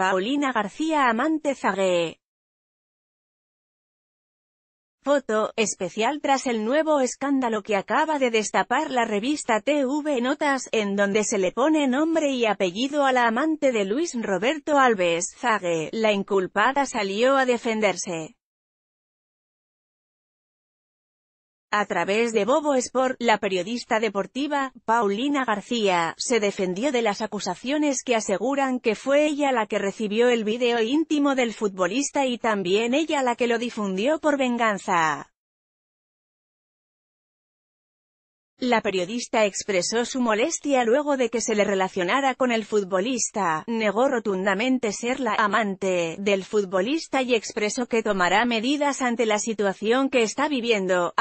Paulina García Amante Zague. Foto, especial tras el nuevo escándalo que acaba de destapar la revista TV Notas, en donde se le pone nombre y apellido a la amante de Luis Roberto Alves, Zague, la inculpada salió a defenderse. A través de Bobo Sport, la periodista deportiva, Paulina García, se defendió de las acusaciones que aseguran que fue ella la que recibió el video íntimo del futbolista y también ella la que lo difundió por venganza. La periodista expresó su molestia luego de que se le relacionara con el futbolista, negó rotundamente ser la amante del futbolista y expresó que tomará medidas ante la situación que está viviendo.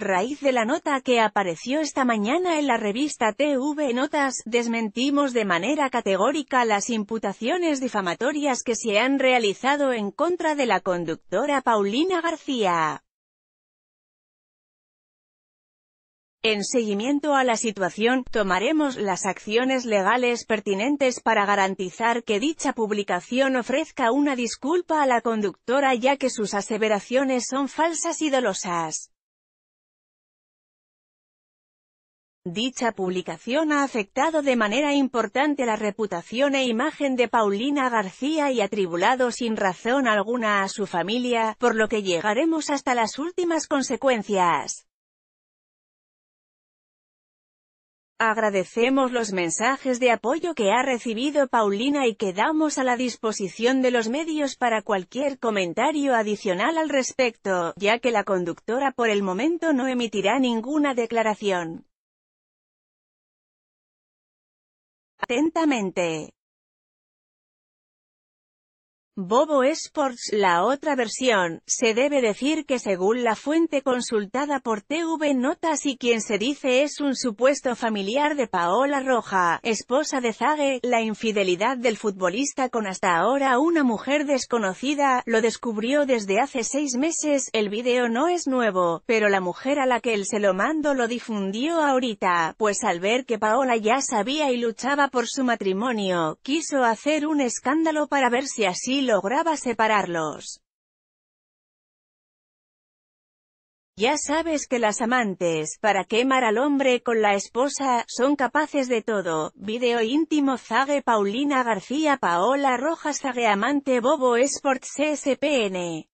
Raíz de la nota que apareció esta mañana en la revista TV Notas, desmentimos de manera categórica las imputaciones difamatorias que se han realizado en contra de la conductora Paulina García. En seguimiento a la situación, tomaremos las acciones legales pertinentes para garantizar que dicha publicación ofrezca una disculpa a la conductora ya que sus aseveraciones son falsas y dolosas. Dicha publicación ha afectado de manera importante la reputación e imagen de Paulina García y atribulado sin razón alguna a su familia, por lo que llegaremos hasta las últimas consecuencias. Agradecemos los mensajes de apoyo que ha recibido Paulina y quedamos a la disposición de los medios para cualquier comentario adicional al respecto, ya que la conductora por el momento no emitirá ninguna declaración. Atentamente. Bobo Sports La otra versión, se debe decir que según la fuente consultada por TV Notas y quien se dice es un supuesto familiar de Paola Roja, esposa de Zague, la infidelidad del futbolista con hasta ahora una mujer desconocida, lo descubrió desde hace seis meses, el video no es nuevo, pero la mujer a la que él se lo mando lo difundió ahorita, pues al ver que Paola ya sabía y luchaba por su matrimonio, quiso hacer un escándalo para ver si así lograba separarlos. Ya sabes que las amantes, para quemar al hombre con la esposa, son capaces de todo. Video íntimo Zague Paulina García Paola Rojas Zague Amante Bobo Sports cspn